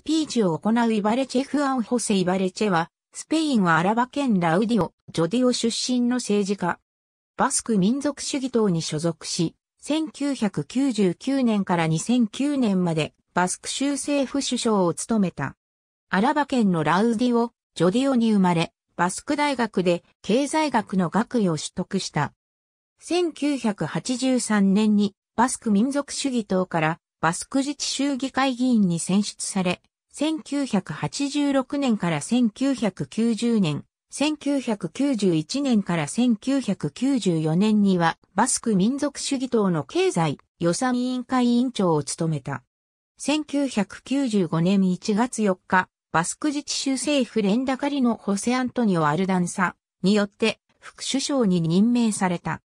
スピーチを行うイバレチェ・フアン・ホセ・イバレチェは、スペインはアラバ県ラウディオ、ジョディオ出身の政治家。バスク民族主義党に所属し、1999年から2009年までバスク州政府首相を務めた。アラバ県のラウディオ、ジョディオに生まれ、バスク大学で経済学の学位を取得した。1983年にバスク民族主義党からバスク自治州議会議員に選出され、1986年から1990年、1991年から1994年にはバスク民族主義党の経済予算委員会委員長を務めた。1995年1月4日、バスク自治州政府連打りのホセアントニオ・アルダンサによって副首相に任命された。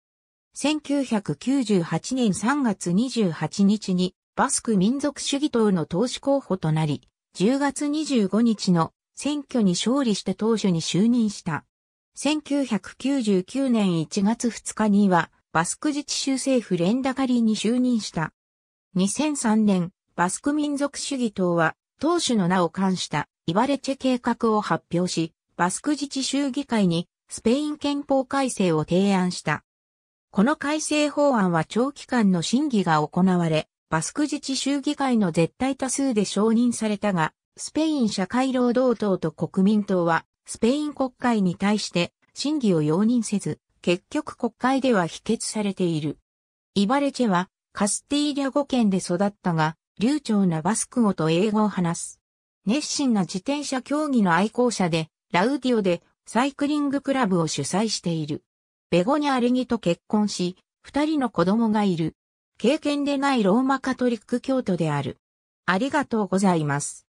1998年3月28日にバスク民族主義党の党首候補となり、10月25日の選挙に勝利して当初に就任した。1999年1月2日には、バスク自治州政府連打リりに就任した。2003年、バスク民族主義党は、当初の名を冠した、イバレチェ計画を発表し、バスク自治州議会に、スペイン憲法改正を提案した。この改正法案は長期間の審議が行われ、バスク自治州議会の絶対多数で承認されたが、スペイン社会労働党と国民党は、スペイン国会に対して審議を容認せず、結局国会では否決されている。イバレチェはカスティーリャ語圏で育ったが、流暢なバスク語と英語を話す。熱心な自転車競技の愛好者で、ラウディオでサイクリングクラブを主催している。ベゴニャ・アレギと結婚し、二人の子供がいる。経験でないローマカトリック教徒である。ありがとうございます。